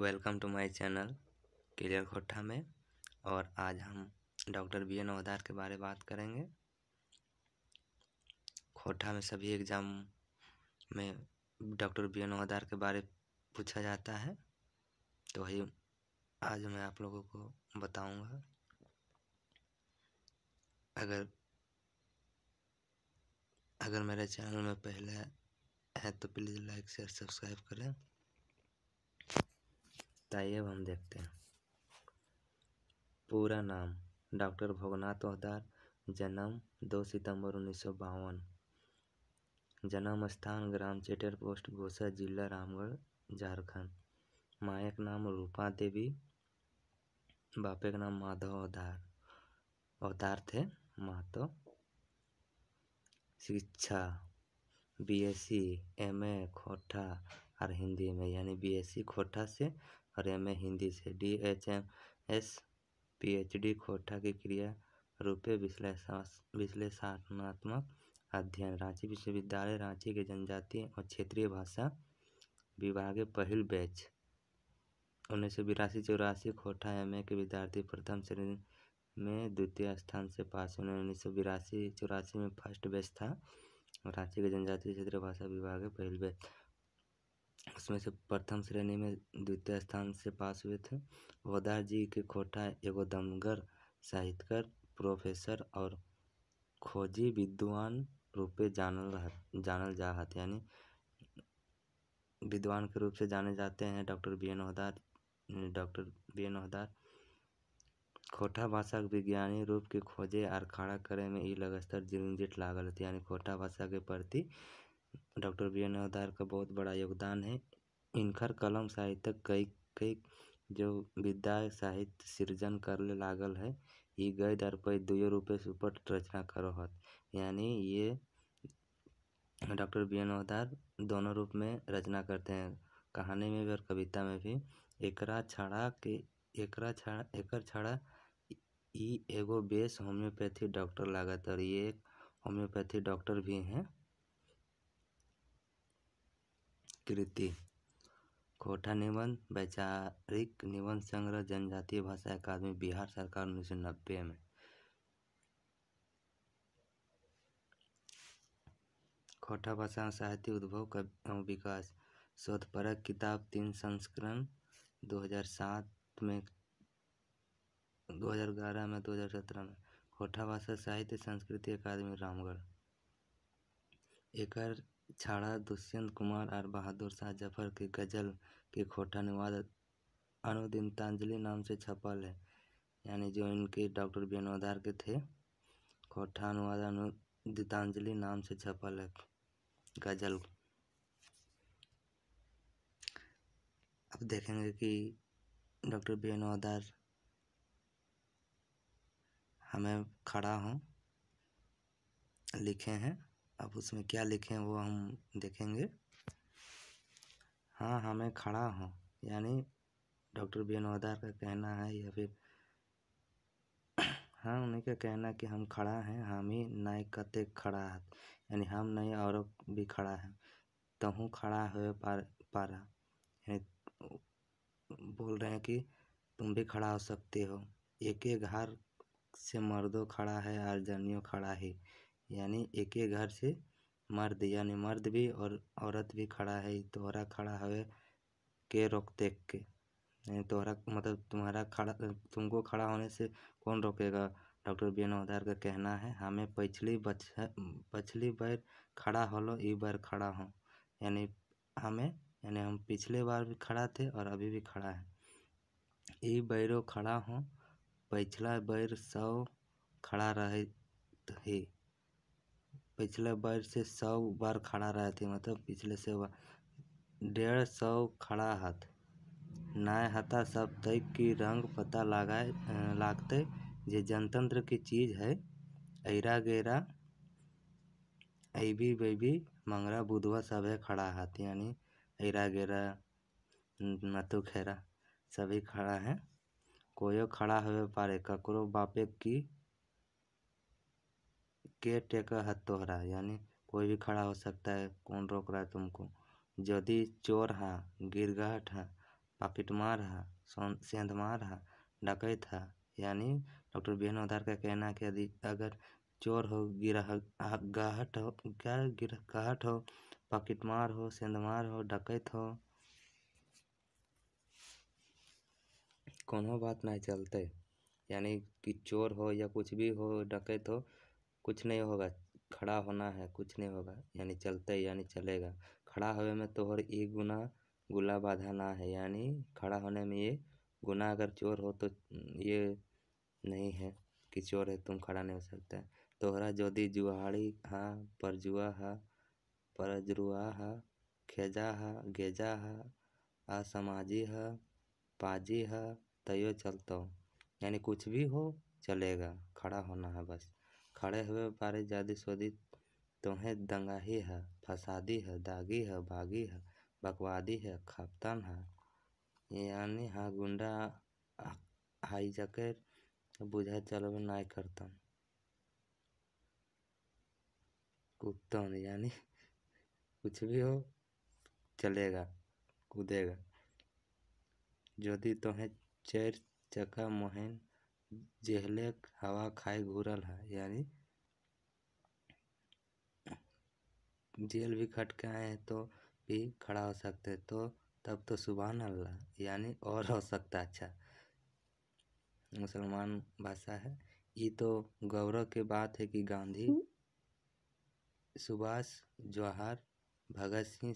Welcome to my channel क्लियर खोटा में और आज हम डॉक्टर बी एन अवधार के बारे में बात करेंगे खोटा में सभी एग्ज़ाम में डॉक्टर बी एन अवधार के बारे पूछा जाता है तो वही आज मैं आप लोगों को बताऊंगा अगर अगर मेरे चैनल में पहले है तो प्लीज़ लाइक शेयर सब्सक्राइब करें ताइए अब हम देखते हैं पूरा नाम डॉक्टर भोगनाथ ओहदार जन्म दो सितंबर उन्नीस सौ बावन जन्म स्थान ग्राम चेटर पोस्ट गोसा जिला रामगढ़ झारखंड माया का नाम रूपा देवी बापे का नाम माधव अवधार अवधार थे मातो शिक्षा बीएससी एमए खोटा और हिंदी में यानी बीएससी खोटा से और एम ए हिंदी से D H M S P H D Khortha की क्रिया रूपे विश्लेषणात्मक अध्ययन रांची विश्वविद्यालय रांची के जनजातीय और क्षेत्रीय भाषा विभाग पहल बैच उन्नीस सौ बिरासी चौरासी खोटा एम ए के विद्यार्थी प्रथम श्रेणी में द्वितीय स्थान से पास उन्हें उन्नीस सौ बिरासी चौरासी में फर्स्ट बैच था रांची के जनजातीय क्षेत्रीय भाषा विभाग पहल बैच उसमें से प्रथम श्रेणी में द्वितीय स्थान से पास हुए थे वदार जी के खोटा एगो दमगर साहित्यकार प्रोफेसर और खोजी विद्वान रूपे जानल जानल जा हत यानी विद्वान के रूप से जाने जाते हैं doctor B N Ohdar doctor B N Ohdar Khortha भाषा के विज्ञानी रूप के खोजे आर खड़ा करे में ई लग स्तर जिंजीट लागल यानी खोटा भाषा के प्रति डॉक्टर बी एन अवधार का बहुत बड़ा योगदान है इनखर कलम साहित्यक कई कई जो विद्या साहित्य सृजन कर ले लागल है ये गद्य और पद्य दुयो रूप से सुपट रचना करो हत यानी ये डॉक्टर बी एन अवधार दोनों रूप में रचना करते हैं कहानी में भी और कविता में भी एकरा छड़ा के एकरा छड़ा एकर छड़ा ई एगो बेस होम्योपैथी डॉक्टर लागत और ये एक होम्योपैथी डॉक्टर भी हैं कृति खोटा निबंध वैचारिक निबंध संग्रह जनजातीय भाषा अकादमी बिहार सरकार उन्नीस सौ नब्बे में कोठा भाषा साहित्य उद्भव एवं विकास शोधपरक किताब तीन संस्करण 2007 में 2011 में 2017 में कोठा भाषा साहित्य संस्कृति अकादमी रामगढ़ एकर छाड़ा दुष्यंत कुमार और बहादुर शाह जफर की गज़ल की खोटा अनुवाद अनुदितांजलि नाम से छपल है यानी जो इनके डॉक्टर बेनोदार के थे खोटा अनुवाद अनुदितांजलि नाम से छपल है गज़ल अब देखेंगे कि डॉक्टर बेनोदार हमें खड़ा हूँ लिखे हैं अब उसमें क्या लिखे वो हम देखेंगे हाँ हमें हाँ, खड़ा हो यानी डॉक्टर बी एन का कहना है या फिर हाँ उन्हीं का कहना कि हम खड़ा हैं हम ही नए कते खड़ा है यानी हम नहीं और भी खड़ा है तहूँ खड़ा हो पा पारा यानी बोल रहे हैं कि तुम भी खड़ा हो सकते हो एक घर से मर्दों खड़ा है और जनियों खड़ा ही यानी एक ही घर से मर्द यानी मर्द भी और औरत भी खड़ा है तोहरा खड़ा हवे के रोक देख के यानी तोहरा मतलब तुम्हारा खड़ा तुमको खड़ा होने से कौन रोकेगा डॉक्टर बी नवदार का कहना है हमें पिछली बच पिछली बार खड़ा होलो इस बार खड़ा हो यानी हमें यानी हम पिछले बार भी खड़ा थे और अभी भी खड़ा है इ बैरो खड़ा हो पिछला बैर सौ खड़ा रहे ही पिछले बार से सौ बार खड़ा रहती मतलब पिछले से डेढ़ सौ खड़ा हाथ नए हता सब तय कि रंग पता लगाए लागते जे जनतंत्र की चीज है ऐरा गेरा ऐबी बेबी मंगरा बुधवा सभी खड़ा हाथ यानी ऐरा गेरा नतु खेरा सभी खड़ा है कोयो खड़ा हो पारे ककरो बापे की केयर टेकर है तोहरा यानी कोई भी खड़ा हो सकता है कौन रोक रहा है तुमको यदि चोर है गिरगाट है मार है सेंधमार है डकैत है यानी डॉक्टर बी एन का कहना है कि यदि अगर चोर हो गिरगाहट हो क्या गहट हो मार हो सेंधमार हो डकैत हो कोनो बात नहीं चलते यानी कि चोर हो या कुछ भी हो डकैत हो कुछ नहीं होगा खड़ा होना है कुछ नहीं होगा यानी चलते यानी चलेगा खड़ा होने में तोहर ई गुना गुला बाधा ना है यानी खड़ा होने में ये गुना अगर चोर हो तो ये नहीं है कि चोर है तुम खड़ा नहीं हो सकते तोहरा जोदी जुहाड़ी हा परजुआ हा परजरुआ हा खेजा हा गेजा हा असमाजी हा पाजी हा तयो चलता यानी कुछ भी हो चलेगा खड़ा होना है बस खड़े हुए बारे जादी सोदी तोहरे दंगाही ह फसादी ह दागी ह बागी ह बकवादी ह खपतन ह यानी हा गुंडा हाई हाईजैकर बुझाए चलो नाय करतन कुत्तन यानी कुछ भी हो चलेगा कूदेगा जोदि तोहरे चैर चका मोहेन जेहले हवा खाए घूरल है यानी जेल भी खटके आए हैं तो भी खड़ा हो सकते हैं तो तब तो सुबह अल्लाह यानी और हो सकता अच्छा मुसलमान भाषा है ये तो गौरव की बात है कि गांधी हम्म। सुभाष जवाहर भगत सिंह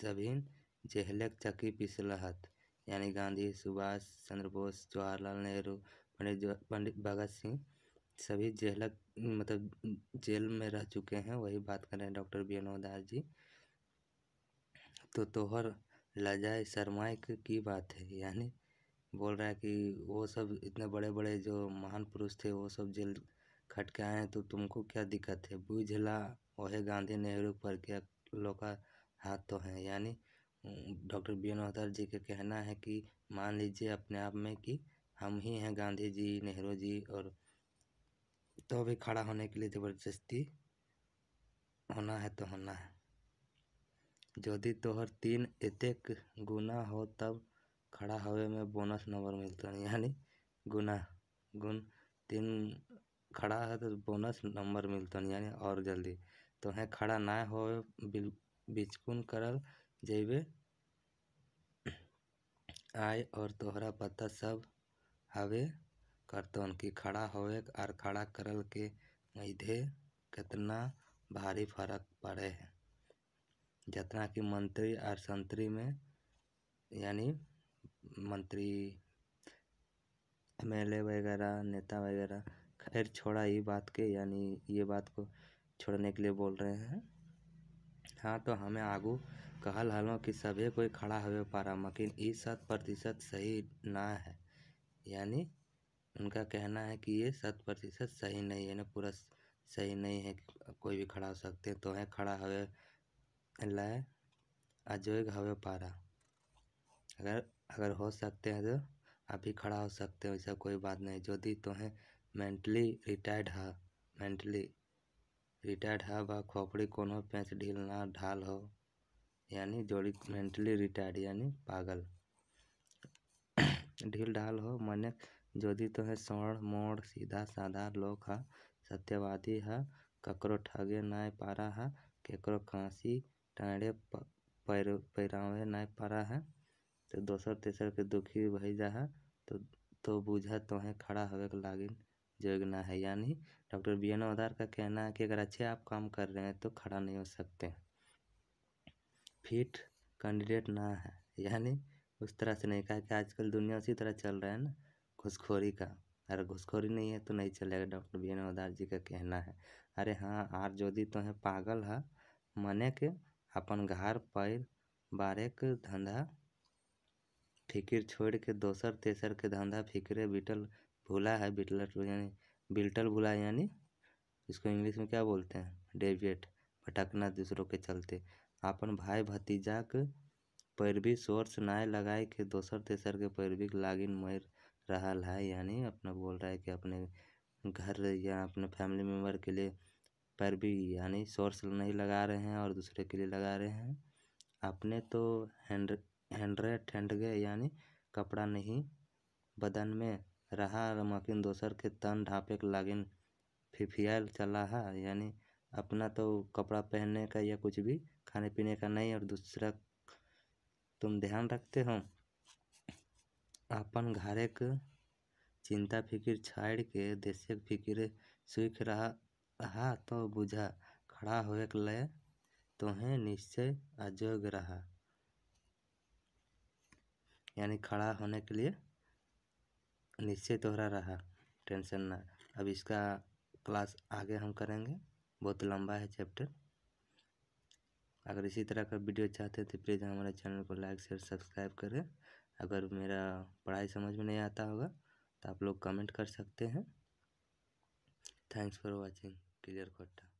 सभीन जेहलक चक्की पिसलहत यानी गांधी सुभाष चंद्र बोस जवाहरलाल नेहरू पंडित जो पंडित भगत सिंह सभी जेलक मतलब जेल में रह चुके हैं वही बात कर रहे हैं डॉक्टर बी एन जी तो तोहर लजाए शर्माए की बात है यानी बोल रहा है कि वो सब इतने बड़े बड़े जो महान पुरुष थे वो सब जेल खट के आए हैं तो तुमको क्या दिक्कत है बुझला वह गांधी नेहरू पर क्या का हाथ तो है यानी डॉक्टर बी एन जी का कहना है कि मान लीजिए अपने आप में कि हम ही हैं गांधी जी नेहरू जी और तो भी खड़ा होने के लिए ज़बरदस्ती होना है तो होना है यदि तोहर तीन एतेक गुना हो तब खड़ा होवे में बोनस नंबर मिलता है यानी गुना गुण तीन खड़ा है तो बोनस नंबर मिलता है यानी और जल्दी तो है खड़ा ना हो बिचकुन करल जेबे आय और तोहरा पता सब हवे करतवन की खड़ा होवे और खड़ा करल के मईधे केतना भारी फरक पड़े है जितना कि मंत्री और संतरी में यानी मंत्री एम वगैरह नेता वगैरह खैर छोड़ा ये बात के यानी ये बात को छोड़ने के लिए बोल रहे हैं हाँ तो हमें आगू कहल हलों कि सभी कोई खड़ा हवे पारा मकिन ई शत प्रतिशत सही ना है यानी उनका कहना है कि ये शत प्रतिशत सही नहीं है ना पूरा सही नहीं है कोई भी खड़ा हो सकते हैं तो है खड़ा हवे लय अजोग हवे पारा अगर अगर हो सकते हैं तो आप ही खड़ा हो सकते हो ऐसा कोई बात नहीं जो दी तो है मेंटली रिटायर्ड है मेंटली रिटायर्ड है वह खोपड़ी कोनो पेंच ढील ना ढाल हो यानी जोड़ी मेंटली रिटायर्ड यानी पागल ढील ढाल हो ह जो जोदि तोहके सड़ मोड़ सीधा साधा लोग है सत्यवादी है ककरो ठगे नाय पारा है केकरो कांसी पैर पैरावे नाय पारा है तो दोसर तेसर के दुखी जा है तो, तो बुझा तोहके खड़ा होवे के लागिन जोगना है यानी डॉक्टर बी एन औदार का कहना है कि अगर अच्छे आप काम कर रहे हैं तो खड़ा नहीं हो सकते फिट कैंडिडेट ना है यानी उस तरह से नहीं कहा कि आजकल दुनिया उसी तरह चल रहा है ना घुसखोरी का अरे घुसखोरी नहीं है तो नहीं चलेगा doctor B N Awdhar ji का कहना है अरे हाँ आर जोदी तो है पागल है हाँ। मने के अपन घर पैर बारे के धंधा फिकिर छोड़ के दोसर तेसर के धंधा फिक्रे बिटल भूला है बिटल यानी बिल्टल भूला यानी इसको इंग्लिश में क्या बोलते हैं डेविएट भटकना दूसरों के चलते अपन भाई भतीजा के पैरवी सोर्स नय लगा के दोसर तेसर के पैरवी के लागिन मर रहा है यानी अपना बोल रहा है कि अपने घर या अपने फैमिली मेम्बर के लिए पैरवी यानी सोर्स नहीं लगा रहे हैं और दूसरे के लिए लगा रहे हैं अपने तो हैंड हैंडरे ठंड गए यानी कपड़ा नहीं बदन में रहा मकिन दोसर के तन ढापे के लागिन फिफियाल चला है यानी अपना तो कपड़ा पहनने का या कुछ भी खाने पीने का नहीं और दूसरा तुम ध्यान रखते हो घर एक चिंता फिकिर छाड़ के देशक फिक्र सीख रहा तो बुझा खड़ा लय तुहें तो निश्चय अजोग रहा यानी खड़ा होने के लिए निश्चय तोहरा रहा टेंशन ना अब इसका क्लास आगे हम करेंगे बहुत लंबा है चैप्टर अगर इसी तरह का वीडियो चाहते हैं तो प्लीज़ हमारे चैनल को लाइक शेयर सब्सक्राइब करें अगर मेरा पढ़ाई समझ में नहीं आता होगा तो आप लोग कमेंट कर सकते हैं thanks for watching clear Kota